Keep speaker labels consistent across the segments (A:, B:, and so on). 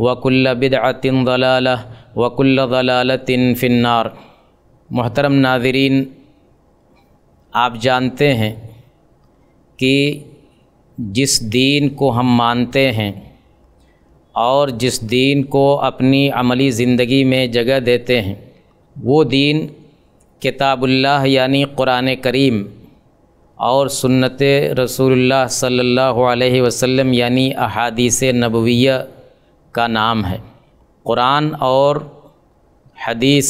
A: वकुल्ल बिदिन दलाल वकुल्ल दलालतिन फ़िन्नार मोहतरम नाजरीन आप जानते हैं कि जिस दीन को हम मानते हैं और जिस दीन को अपनी अमली ज़िंदगी में जगह देते हैं वो दीन किताबुल्लाह यानी क़ुरान करीम और सुन्नत रसूलुल्लाह सल्लल्लाहु अलैहि वसल्लम यानी अहादीस नबविया का नाम है क़ुरान और हदीस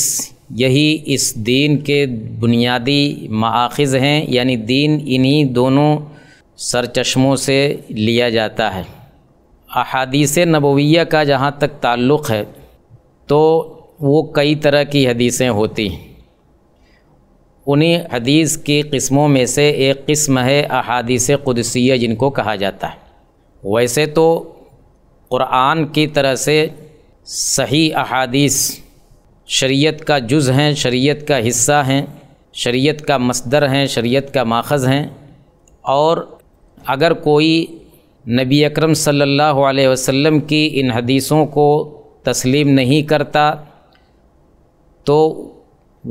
A: यही इस दीन के बुनियादी माखज़ हैं यानी दीन इन्हीं दोनों सरचश्मों से लिया जाता है अहादीस नबविया का जहाँ तक ताल्लुक़ है तो वो कई तरह की हदीसें होती हैं उन्हीं हदीस की कस्मों में से एक कस्म है अहादीस क़ुदसिया जिनको कहा जाता है वैसे तो क़ुरान की तरह से सही अहादीस शरीयत का जुज़ हैं शरीयत का हिस्सा हैं शरीयत का मसदर हैं शरीयत का माखज़ हैं और अगर कोई नबी अकरम सल्लल्लाहु अलैहि वसल्लम की इन हदीसों को तस्लीम नहीं करता तो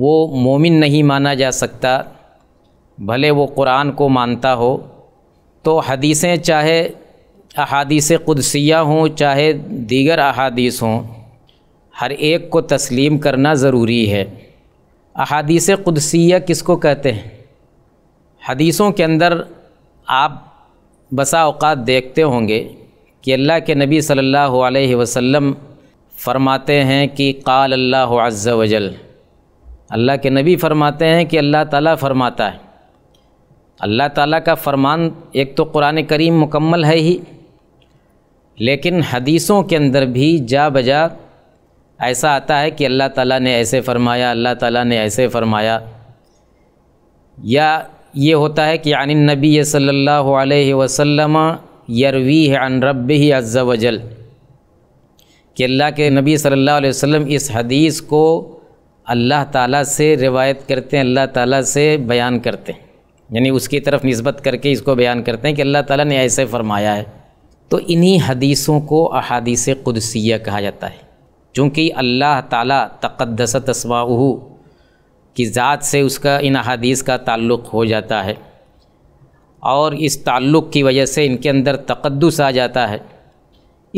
A: वो मोमिन नहीं माना जा सकता भले वो कुरान को मानता हो तो हदीसें चाहे अहादीस क़ुदसिया हों चाहे दीगर अहादीस हों हर एक को तस्लीम करना ज़रूरी है अहादीस क़ुदसिया को कहते हैं हदीसों के अंदर आप बसा अवकात देखते होंगे कि अल्लाह के नबी सल्लल्लाहु अलैहि वसल्लम फरमाते हैं कि क़ाल अल्लाह अज़ वजल अल्लाह के नबी फरमाते हैं कि अल्लाह ताला फरमाता है अल्लाह ताला का फरमान एक तो क़ुरान करीम मुकम्मल है ही लेकिन हदीसों के अंदर भी जा बजा ऐसा आता है कि अल्लाह ताला ने ऐसे फ़रमाया अल्लाह ताला ने ऐसे फ़रमाया या ये होता है कि यानि नबी अलैहि वसल्लम यरवी है अन रब ही अज्जा वजल कि अल्लाह के नबी सल्लल्लाहु अलैहि वसल्लम इस हदीस को अल्लाह ताला से रिवायत करते हैं अल्लाह ताला से बयान करते हैं यानी उसकी तरफ नस्बत करके इसको बयान करते हैं कि अल्लाह ताला ने ऐसे फ़रमाया है तो इन्हीं हदीसों को अहादीस क़ुदसिया कहा जाता है चूँकि अल्लाह ताला तक़दस तस्वाह की ज़ात से उसका इन अहादीस का ताल्लुक़ हो जाता है और इस ताल्लुक़ की वजह से इनके अंदर तकदस आ जाता है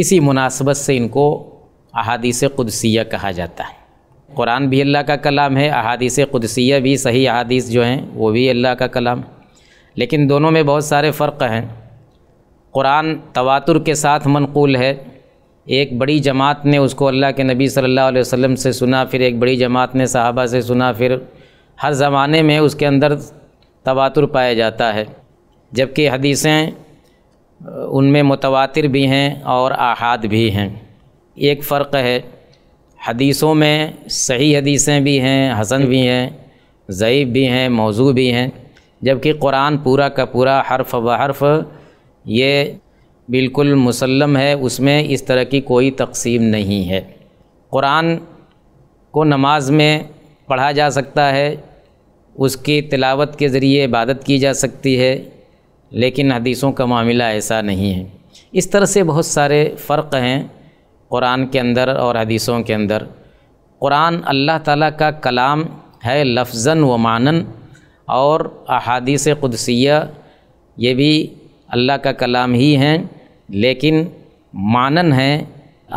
A: इसी मुनासबत से इनको अहादीस क़ुदसिया कहा जाता है कुरान भी अल्लाह का कलाम है अहादीस क़ुदसिया भी सही अहादीस जो हैं वो भी अल्लाह का कलाम लेकिन दोनों में बहुत सारे फ़र्क़ हैं कुरान तवातुर के साथ मनकूल है एक बड़ी जमात ने उसको अल्लाह के नबी सल्लल्लाहु अलैहि वसल्लम से सुना फिर एक बड़ी जमात ने सहाबा से सुना फिर हर ज़माने में उसके अंदर तवातुर पाया जाता है जबकि हदीसें उनमें मुतवातिर भी हैं और आहाद भी हैं एक फ़र्क है हदीसों में सही हदीसें भी हैं हसन भी हैं ज़यीफ़ भी हैं मौजू भी हैं जबकि कुरान पूरा का पूरा हर्फ व हर्फ़ ये बिल्कुल मुसलम है उसमें इस तरह की कोई तकसीम नहीं है क़ुरान को नमाज में पढ़ा जा सकता है उसकी तिलावत के ज़रिए इबादत की जा सकती है लेकिन हदीसों का मामला ऐसा नहीं है इस तरह से बहुत सारे फ़र्क़ हैं क़ुरान के अंदर और हदीसों के अंदर क़ुरान अल्लाह ताला का कलाम है लफजन व मानन और अहादीस क़ुदसिया ये भी अल्लाह का कलाम ही हैं लेकिन मानन हैं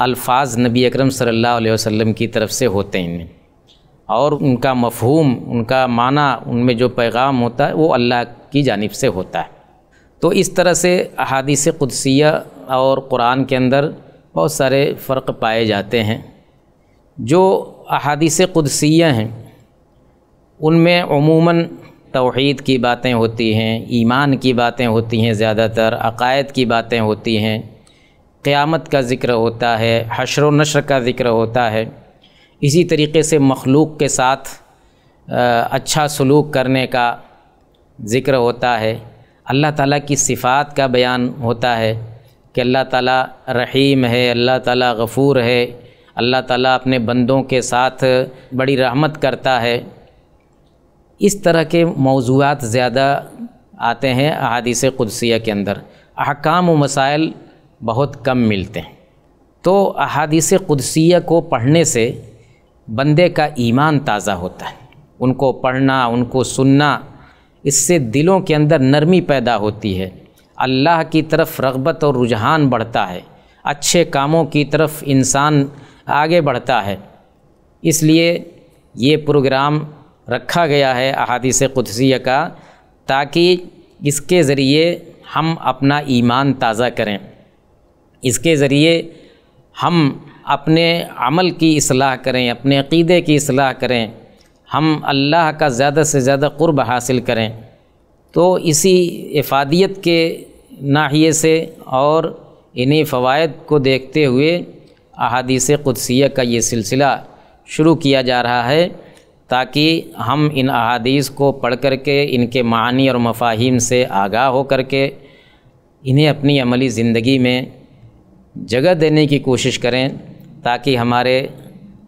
A: अल्फाज नबी अकरम सल्लल्लाहु अलैहि वसल्लम की तरफ से होते हैं और उनका मफहूम उनका माना उनमें जो पैगाम होता है वो अल्लाह की जानब से होता है तो इस तरह से अहादीस कुदसिया और कुरान के अंदर बहुत सारे फ़र्क़ पाए जाते हैं जो अहादीस कुदसिया हैं उनमें उमूमन तोहद की बातें होती हैं ईमान की बातें होती हैं ज़्यादातर अकायद की बातें होती हैं क़्यामत का ज़िक्र होता है हशर नशर का ज़िक्र होता है इसी तरीके से मखलूक के साथ अच्छा सलूक करने का ज़िक्र होता है अल्लाह ताला की सिफ़ात का बयान होता है कि अल्लाह ताला रहीम है अल्लाह ताला गफ़ूर है अल्लाह ताला अपने बंदों के साथ बड़ी रहमत करता है इस तरह के मौजूद ज़्यादा आते हैं अदीस कुदसिया के अंदर अहकाम व मसाइल बहुत कम मिलते हैं तो अदीस कुदसिया को पढ़ने से बंदे का ईमान ताज़ा होता है उनको पढ़ना उनको सुनना इससे दिलों के अंदर नरमी पैदा होती है अल्लाह की तरफ रगबत और रुझान बढ़ता है अच्छे कामों की तरफ इंसान आगे बढ़ता है इसलिए ये प्रोग्राम रखा गया है अहादीस कुदसिया का ताकि इसके ज़रिए हम अपना ईमान ताज़ा करें इसके ज़रिए हम अपने अमल की असलाह करें अपने अक़ीदे की असलाह करें हम अल्लाह का ज़्यादा से ज़्यादा क़ुरब हासिल करें तो इसी इफादियत के नाहिए से और इन्हीं फ़वाद को देखते हुए अहादीस कुदसिया का ये सिलसिला शुरू किया जा रहा है ताकि हम इन अहादीस को पढ़ कर के इनके मानी और मफाहिम से आगाह हो कर के इन्हें अपनी अमली ज़िंदगी में जगह देने की कोशिश करें ताकि हमारे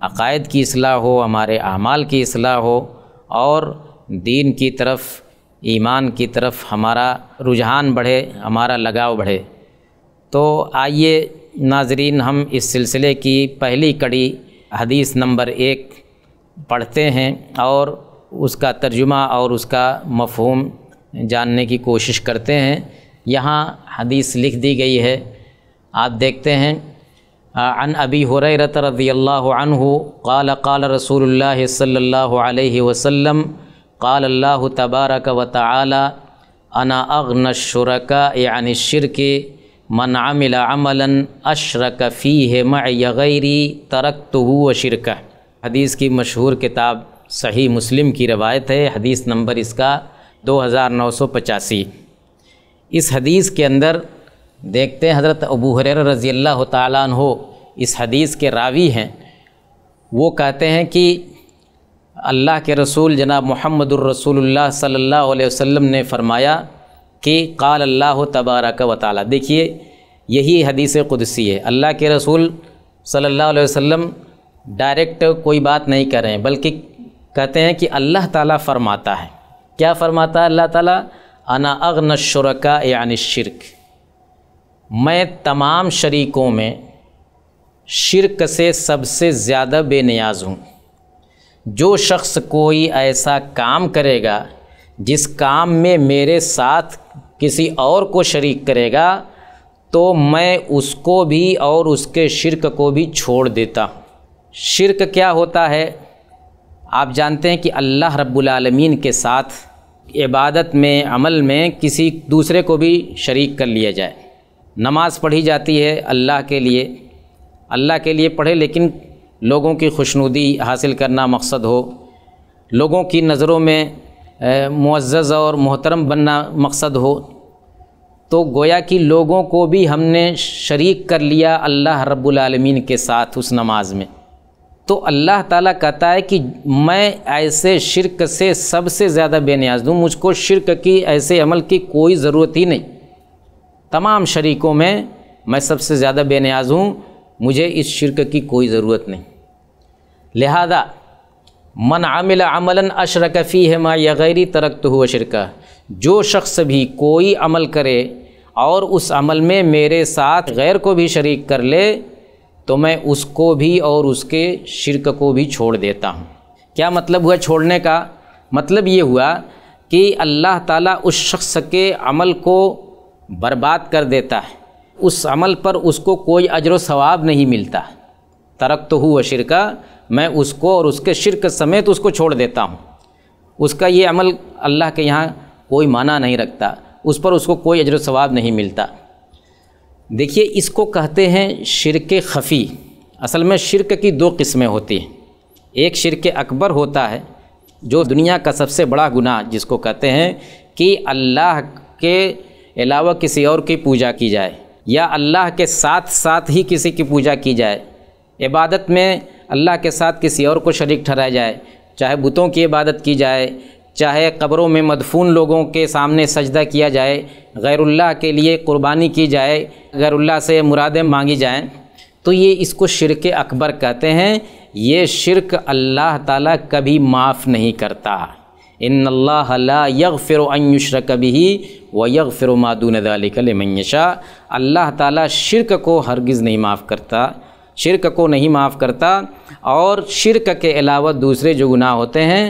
A: अकायद की असलाह हो हमारे अमाल की असलाह हो और दीन की तरफ ईमान की तरफ हमारा रुझान बढ़े हमारा लगाव बढ़े तो आइए नाजरीन हम इस सिलसिले की पहली कड़ी हदीस नंबर एक पढ़ते हैं और उसका तर्जुमा और उसका मफहम जानने की कोशिश करते हैं यहाँ हदीस लिख दी गई है आप देखते हैं अन अबी हुरैरत रदी अल्लाह काल काल रसूल सल्ला कल काल अल्लाह तबारक व ताली अना अगन शुरका यानि शिरक मन अमिला अमला अमलन अशरक फ़ी है मैरी तरक तो शिरका हदीस की मशहूर किताब सही मुस्लिम की रवायत है हदीस नंबर इसका दो हज़ार नौ सौ पचासी इस हदीस के अंदर देखते हैं हज़रत अबू हरेर रज़ी अल्लाह हो इस हदीस के रावी हैं वो कहते हैं कि अल्लाह के रसूल जनाब मोहम्मद रसूलुल्लाह सल्लल्लाहु अलैहि वसल्लम ने फ़रमाया कि काल अल्लाह तबारक व ताली देखिए यही हदीस कुदसी है अल्लाह के रसूल सल्लल्लाहु अलैहि वसल्लम डायरेक्ट कोई बात नहीं कर रहे हैं बल्कि कहते हैं कि अल्लाह ताला फरमाता है क्या फरमाता है अल्लाह ताला अना अग्न शुरका यानि शिरक मैं तमाम शरीकों में शिरक से सबसे ज़्यादा बेनियाज हूँ जो शख्स कोई ऐसा काम करेगा जिस काम में मेरे साथ किसी और को शरीक करेगा तो मैं उसको भी और उसके शिरक को भी छोड़ देता हूँ शिरक क्या होता है आप जानते हैं कि अल्लाह रब्बुलमीन के साथ इबादत में अमल में किसी दूसरे को भी शरीक कर लिया जाए नमाज़ पढ़ी जाती है अल्लाह के लिए अल्लाह के लिए पढ़े लेकिन लोगों की खुशनुदी हासिल करना मकसद हो लोगों की नज़रों में मुआज़ और मोहतरम बनना मकसद हो तो गोया कि लोगों को भी हमने शरीक कर लिया अल्लाह रब्बुलमीन के साथ उस नमाज में तो अल्लाह ताला कहता है कि मैं ऐसे शिरक से सबसे ज़्यादा बेनियाज दूँ मुझको शिरक की ऐसे अमल की कोई ज़रूरत ही नहीं तमाम शरीकों में मैं सबसे ज़्यादा बेनियाज हूँ मुझे इस शिरक की कोई ज़रूरत नहीं लिहाजा मन आमिल अमलन अशरक फ़ी है मा गैरी तरक्त हुआ शिरका जो शख्स भी कोई अमल करे और उस अमल में मेरे साथ गैर को भी शरीक कर ले तो मैं उसको भी और उसके शिरक को भी छोड़ देता हूँ क्या मतलब हुआ छोड़ने का मतलब ये हुआ कि अल्लाह ताला उस शख्स के अमल को बर्बाद कर देता है उस अमल पर उसको कोई अजर सवाब नहीं मिलता तरक तो हुआ शिरका मैं उसको और उसके शिरक समेत उसको छोड़ देता हूँ उसका ये अमल अल्लाह के यहाँ कोई माना नहीं रखता उस पर उसको कोई अजर सवाब नहीं मिलता देखिए इसको कहते हैं शिरक खफ़ी असल में शिरक की दो किस्में होती हैं एक शिरक अकबर होता है जो दुनिया का सबसे बड़ा गुनाह जिसको कहते हैं कि अल्लाह के अलावा किसी और की पूजा की जाए या अल्लाह के साथ साथ ही किसी की पूजा की जाए इबादत में अल्लाह के साथ किसी और को शरीक ठहराया जाए चाहे बुतों की इबादत की जाए चाहे कब्रों में मदफून लोगों के सामने सजदा किया जाए गैरुल्ला के लिए कुर्बानी की जाए गैरुल्ला से मुरादें मांगी जाएं तो ये इसको शिरक अकबर कहते हैं ये शिरक अल्लाह ताला कभी माफ़ नहीं करता इन अल्लाह यग फ़िर अयुशर कभी व यग फ़िर मादून दलिकलमयशा अल्लाह ताला शिरक को हरगिज़ नहीं माफ़ करता शिरक को नहीं माफ़ करता और शिरक के अलावा दूसरे जो गुनाह होते हैं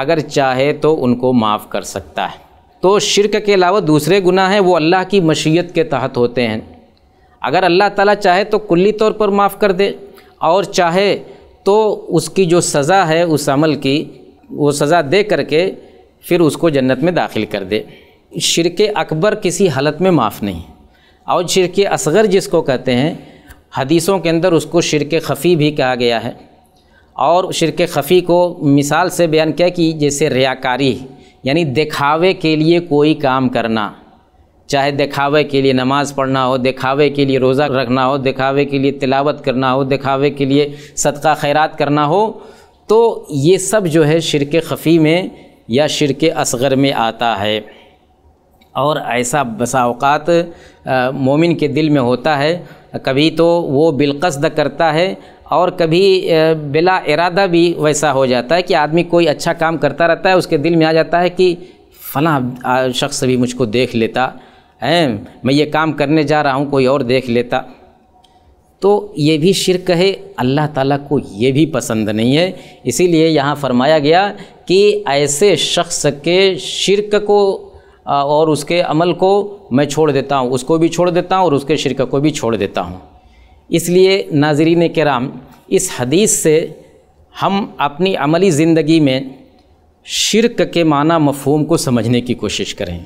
A: अगर चाहे तो उनको माफ़ कर सकता है तो शिरक के अलावा दूसरे गुनाह हैं वो अल्लाह की मशीयत के तहत होते हैं अगर अल्लाह ताला चाहे तो कुल्ली तौर पर माफ़ कर दे और चाहे तो उसकी जो सज़ा है उस अमल की वो सज़ा दे करके फिर उसको जन्नत में दाखिल कर दे शिरक अकबर किसी हालत में माफ़ नहीं और शिरक असगर जिसको कहते हैं हदीसों के अंदर उसको शिरक खफ़ी भी कहा गया है और शिरक खफ़ी को मिसाल से बयान किया कि जैसे रियाकारी यानी दिखावे के लिए कोई काम करना चाहे दिखावे के लिए नमाज़ पढ़ना हो दिखावे के लिए रोज़ा रखना हो दिखावे के लिए तिलावत करना हो दिखावे के लिए सदका खैरात करना हो तो ये सब जो है शिरक खफ़ी में या शिरक असगर में आता है और ऐसा बसाओकात मोमिन के दिल में होता है कभी तो वो बिलकसद करता है और कभी बिला इरादा भी वैसा हो जाता है कि आदमी कोई अच्छा काम करता रहता है उसके दिल में आ जाता है कि फ़लाँ शख्स भी मुझको देख लेता है मैं ये काम करने जा रहा हूँ कोई और देख लेता तो ये भी शिरक है अल्लाह ताला को ये भी पसंद नहीं है इसीलिए यहाँ फरमाया गया कि ऐसे शख्स के शिरक को और उसके अमल को मैं छोड़ देता हूँ उसको भी छोड़ देता हूँ और उसके शिरक को भी छोड़ देता हूँ इसलिए नाजरीन कराम इस हदीस से हम अपनी अमली ज़िंदगी में शिरक के माना मफहम को समझने की कोशिश करें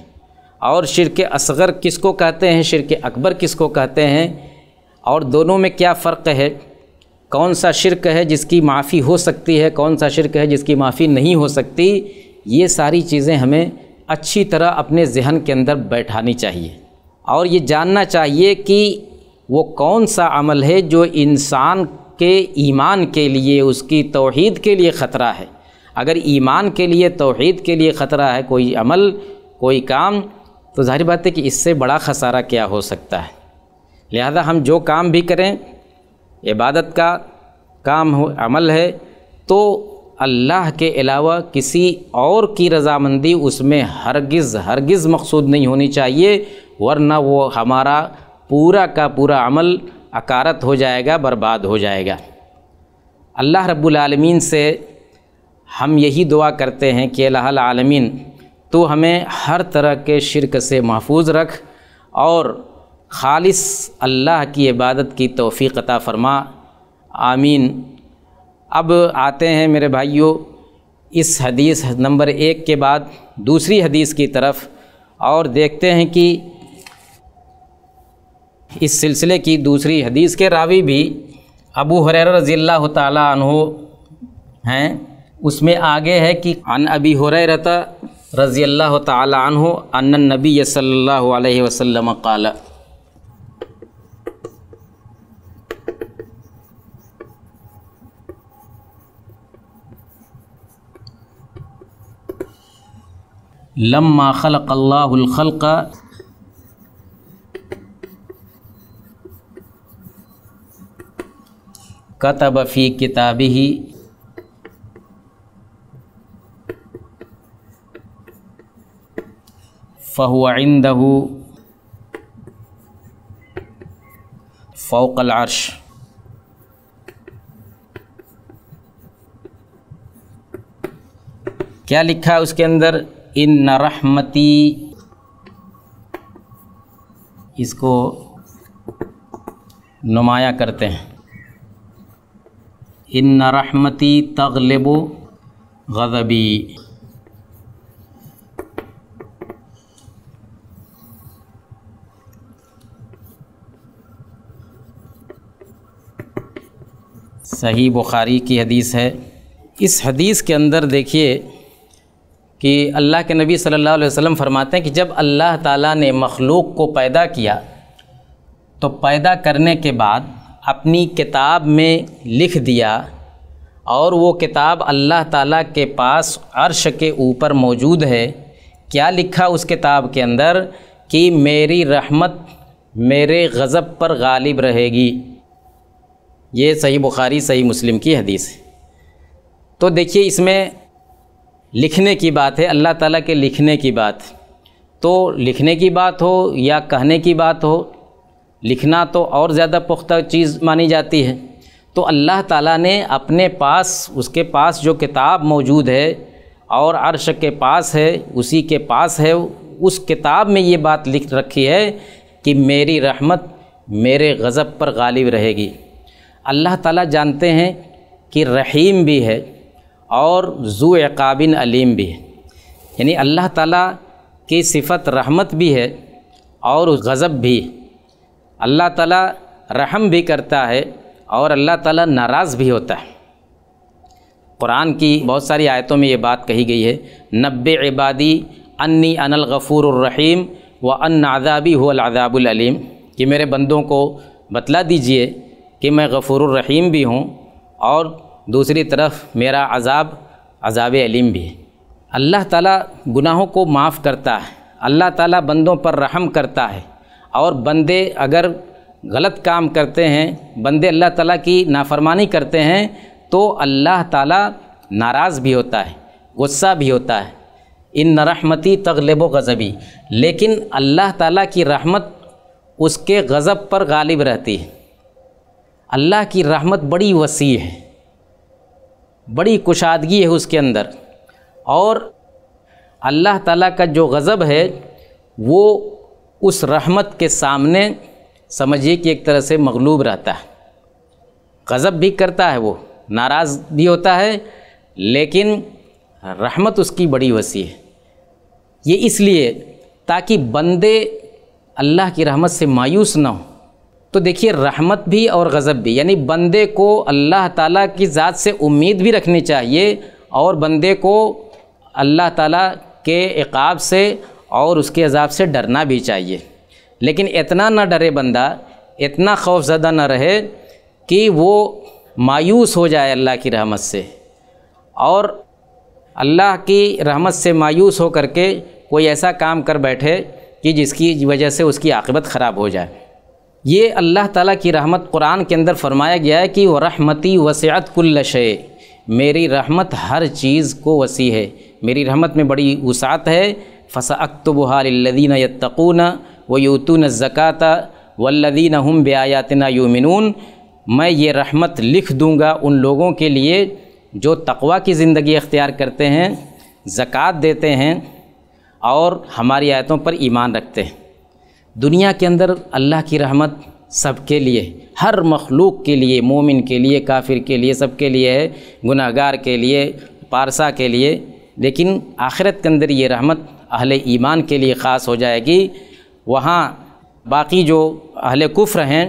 A: और शिरक असगर किसको कहते हैं शिरक अकबर किसको कहते हैं और दोनों में क्या फ़र्क है कौन सा शिरक है जिसकी माफ़ी हो सकती है कौन सा शिरक है जिसकी माफ़ी नहीं हो सकती ये सारी चीज़ें हमें अच्छी तरह अपने जहन के अंदर बैठानी चाहिए और ये जानना चाहिए कि वो कौन सा अमल है जो इंसान के ईमान के लिए उसकी तोहद के लिए ख़तरा है अगर ईमान के लिए तोहद के लिए ख़तरा है कोई अमल कोई काम तो जाहिर बात है कि इससे बड़ा खसारा क्या हो सकता है लिहाजा हम जो काम भी करें इबादत का काम हो अमल है तो अल्लाह के अलावा किसी और की रजामंदी उसमें हरगिज़ हरगिज़ मकसूद नहीं होनी चाहिए वरना वो हमारा पूरा का पूरा अमल अकारत हो जाएगा बर्बाद हो जाएगा अल्लाह रब्बुल से हम यही दुआ करते हैं कि अल्लाह आलमीन तो हमें हर तरह के शिरक से महफूज रख और खालिस अल्लाह की इबादत की तोफ़ीकता अता फ़रमा आमीन अब आते हैं मेरे भाइयों इस हदीस नंबर एक के बाद दूसरी हदीस की तरफ और देखते हैं कि इस सिलसिले की दूसरी हदीस के रावी भी अबू हुरैर रजील्ला तहो हैं उसमें आगे है कि अन अबी हुरैरत रजील्ला तहो अन नबी सल्ला वसम कल लम्मा खलक खल्क़ कतब फ़ी किताबी फ़हुआंदहू फ़ौकल अर्श क्या लिखा उसके अंदर इन न रहमती इसको नुमाया करते हैं इन रहमती तगलेबो गज़बी सही बुखारी की हदीस है इस हदीस के अंदर देखिए कि अल्लाह के नबी सल्लल्लाहु अलैहि वसल्लम फरमाते हैं कि जब अल्लाह ताला ने मखलूक को पैदा किया तो पैदा करने के बाद अपनी किताब में लिख दिया और वो किताब अल्लाह ताला के पास अर्श के ऊपर मौजूद है क्या लिखा उस किताब के अंदर कि मेरी रहमत मेरे गज़ब पर गालिब रहेगी ये सही बुखारी सही मुस्लिम की हदीस है तो देखिए इसमें लिखने की बात है अल्लाह ताला के लिखने की बात तो लिखने की बात हो या कहने की बात हो लिखना तो और ज़्यादा पुख्ता चीज़ मानी जाती है तो अल्लाह ताला ने अपने पास उसके पास जो किताब मौजूद है और अर्श के पास है उसी के पास है उस किताब में ये बात लिख रखी है कि मेरी रहमत मेरे गज़ब पर गालिब रहेगी अल्लाह ताला जानते हैं कि रहीम भी है और जू काबिन अलीम भी है यानी अल्लाह ताला की सिफत रहमत भी है और गज़ब भी है अल्लाह ताला रहम भी करता है और अल्लाह ताला नाराज़ भी होता है कुरान की बहुत सारी आयतों में ये बात कही गई है नब्बे इबादी अन्नी अनल रहीम व अन आज़ाबी हुआदाबुललीम कि मेरे बंदों को बतला दीजिए कि मैं रहीम भी हूँ और दूसरी तरफ मेरा अजाब अजाब अलीम भी है अल्लाह ताला गुनाहों को माफ़ करता है अल्लाह ताला बंदों पर रहम करता है और बंदे अगर गलत काम करते हैं बंदे अल्लाह ताला की नाफरमानी करते हैं तो अल्लाह ताला नाराज़ भी होता है गुस्सा भी होता है इन नरहमती तगलब गज़बी लेकिन अल्लाह ताला की रहमत उसके गज़ब पर गालिब रहती है अल्लाह की रहमत बड़ी वसी है बड़ी कुशादगी है उसके अंदर और अल्लाह ताला का जो गज़ब है वो उस रहमत के सामने समझिए कि एक तरह से मगलूब रहता है गज़ब भी करता है वो नाराज़ भी होता है लेकिन रहमत उसकी बड़ी वसी है ये इसलिए ताकि बंदे अल्लाह की रहमत से मायूस ना हो तो देखिए रहमत भी और गज़ब भी यानी बंदे को अल्लाह ताला की ज़ात से उम्मीद भी रखनी चाहिए और बंदे को अल्लाह ताला के इकाब से और उसके अजाब से डरना भी चाहिए लेकिन इतना ना डरे बंदा इतना खौफजदा ना रहे कि वो मायूस हो जाए अल्लाह की रहमत से और अल्लाह की रहमत से मायूस हो कर के कोई ऐसा काम कर बैठे कि जिसकी वजह से उसकी आकबत ख़राब हो जाए ये अल्लाह ताला की रहमत कुरान के अंदर फरमाया गया है कि वह रहमती वसीत कुल्ल शे मेरी रहमत हर चीज़ को वसी है मेरी रहमत में बड़ी वसात है फ़सा अक्तबहालदीन यत्तून व यूतून ज़क़ाता वल्लदीन हम बयातना यूमिनून मैं ये रहमत लिख दूँगा उन लोगों के लिए जो तकवा की ज़िंदगी अख्तियार करते हैं ज़क़़त देते हैं और हमारी आयतों पर ईमान रखते हैं दुनिया के अंदर अल्लाह की रहमत सब के लिए हर मखलूक के लिए मोमिन के लिए काफिर के लिए सब के लिए है गुनागार के लिए पारसा के लिए लेकिन आखिरत के अंदर ये रहमत अहल ईमान के लिए ख़ास हो जाएगी वहाँ बाकी जो अहल कुफ्र हैं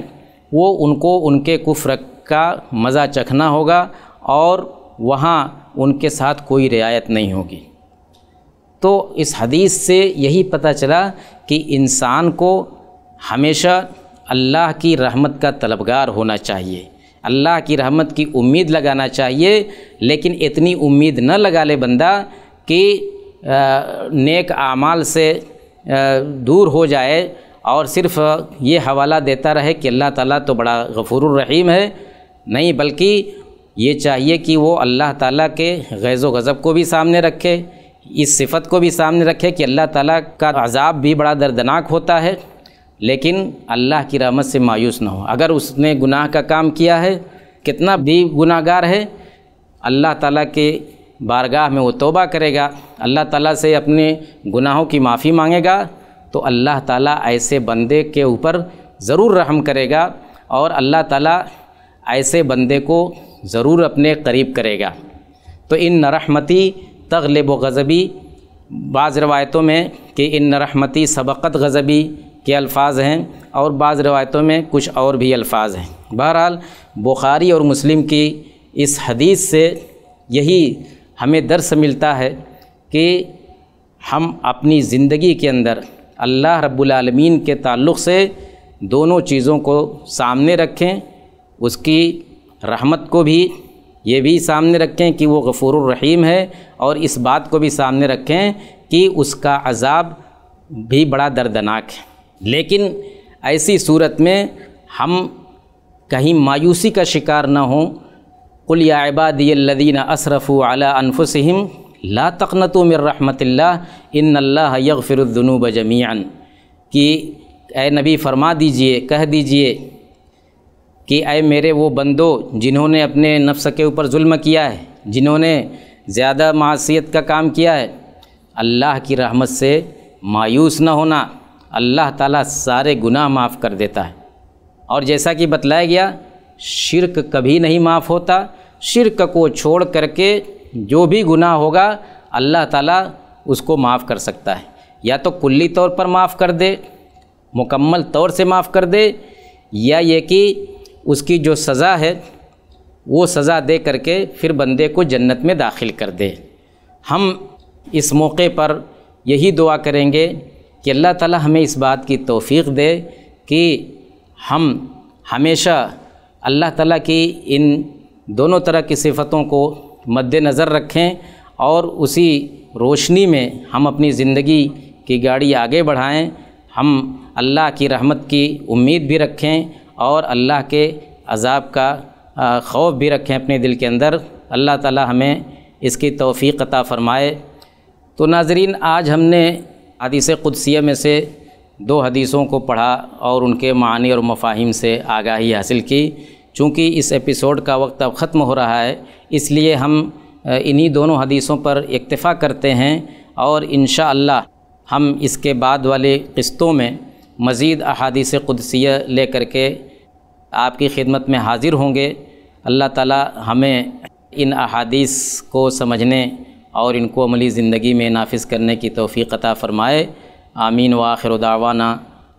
A: वो उनको उनके कुफ्र का मज़ा चखना होगा और वहाँ उनके साथ कोई रियायत नहीं होगी तो इस हदीस से यही पता चला कि इंसान को हमेशा अल्लाह की रहमत का तलबगार होना चाहिए अल्लाह की रहमत की उम्मीद लगाना चाहिए लेकिन इतनी उम्मीद न लगा ले बंदा कि नेक आमाल से दूर हो जाए और सिर्फ़ ये हवाला देता रहे कि अल्लाह ताला तो बड़ा गफूर रहीम है नहीं बल्कि ये चाहिए कि वो अल्लाह ताला के गैज़ गज़ब को भी सामने रखे इस सिफत को भी सामने रखे कि अल्लाह ताला का अजाब भी बड़ा दर्दनाक होता है लेकिन अल्लाह की रहमत से मायूस ना हो अगर उसने गुनाह का काम किया है कितना भी गुनाहगार है अल्लाह ताला के बारगाह में वो तोबा करेगा अल्लाह ताला से अपने गुनाहों की माफ़ी मांगेगा तो अल्लाह ताला ऐसे बंदे के ऊपर ज़रूर रहम करेगा और अल्लाह ताला ऐसे बंदे को ज़रूर अपने करीब करेगा तो इन नरहमती तगलब गज़बी बाज़ रवायतों में कि इन नरहमती सबक़त गज़बी के अल्फाज हैं और बाज़ रवायतों में कुछ और भी अल्फाज हैं बहरहाल बुखारी और मुस्लिम की इस हदीस से यही हमें दर्स मिलता है कि हम अपनी ज़िंदगी के अंदर अल्लाह रब्बुलमीन के ताल्लुक़ से दोनों चीज़ों को सामने रखें उसकी रहमत को भी ये भी सामने रखें कि वो गफ़ूर रहीम है और इस बात को भी सामने रखें कि उसका अजाब भी बड़ा दर्दनाक है लेकिन ऐसी सूरत में हम कहीं मायूसी का शिकार ना हों على أنفسهم لا تقنطوا ला तकनतु الله إن الله अल्लाह الذنوب جميعا कि ए नबी फरमा दीजिए कह दीजिए कि आए मेरे वो बंदो जिन्होंने अपने नफ्स के ऊपर जुल्म किया है जिन्होंने ज़्यादा मासीत का काम किया है अल्लाह की रहमत से मायूस न होना अल्लाह ताला सारे गुनाह माफ़ कर देता है और जैसा कि बतलाया गया शिरक कभी नहीं माफ़ होता शिरक को छोड़ करके जो भी गुनाह होगा अल्लाह ताला उसको माफ़ कर सकता है या तो कुल्ली तौर पर माफ़ कर दे मुकम्मल तौर से माफ़ कर दे या ये कि उसकी जो सज़ा है वो सज़ा दे करके फिर बंदे को जन्नत में दाखिल कर दे हम इस मौके पर यही दुआ करेंगे कि अल्लाह ताला हमें इस बात की तौफीक दे कि हम हमेशा अल्लाह ताला की इन दोनों तरह की सिफ़तों को मद्देनज़र रखें और उसी रोशनी में हम अपनी ज़िंदगी की गाड़ी आगे बढ़ाएं हम अल्लाह की रहमत की उम्मीद भी रखें और अल्लाह के अजाब का खौफ भी रखें अपने दिल के अंदर अल्लाह ताला हमें इसकी तोफ़ी अता फ़रमाए तो नाजरीन आज हमने हदीस क़ुदसिया में से दो हदीसों को पढ़ा और उनके मानी और मफाहिम से आगाही हासिल की चूँकि इस एपिसोड का वक्त अब ख़त्म हो रहा है इसलिए हम इन्हीं दोनों हदीसों पर इक्तफ़ा करते हैं और इन हम इसके बाद वाले किस्तों में मज़ीद अहादीस क़ुदसिया ले करके आपकी खिदमत में हाज़िर होंगे अल्लाह ताला हमें इन अहादीस को समझने और इनको अमली ज़िंदगी में नाफिज करने की तोफ़ी अता फ़रमाए आमीन व आखिर दावाना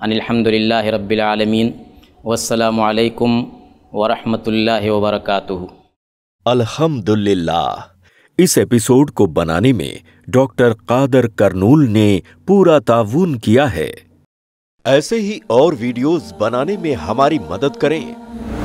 A: अनिलहमदिल्ला रबालमीन वालकम वरहमतुल्लाहि वबरकातुहु अल्हम्दुलिल्लाह इस एपिसोड को बनाने में डॉक्टर कादर करनूल ने पूरा ताउन किया है ऐसे ही और वीडियोस बनाने में हमारी मदद करें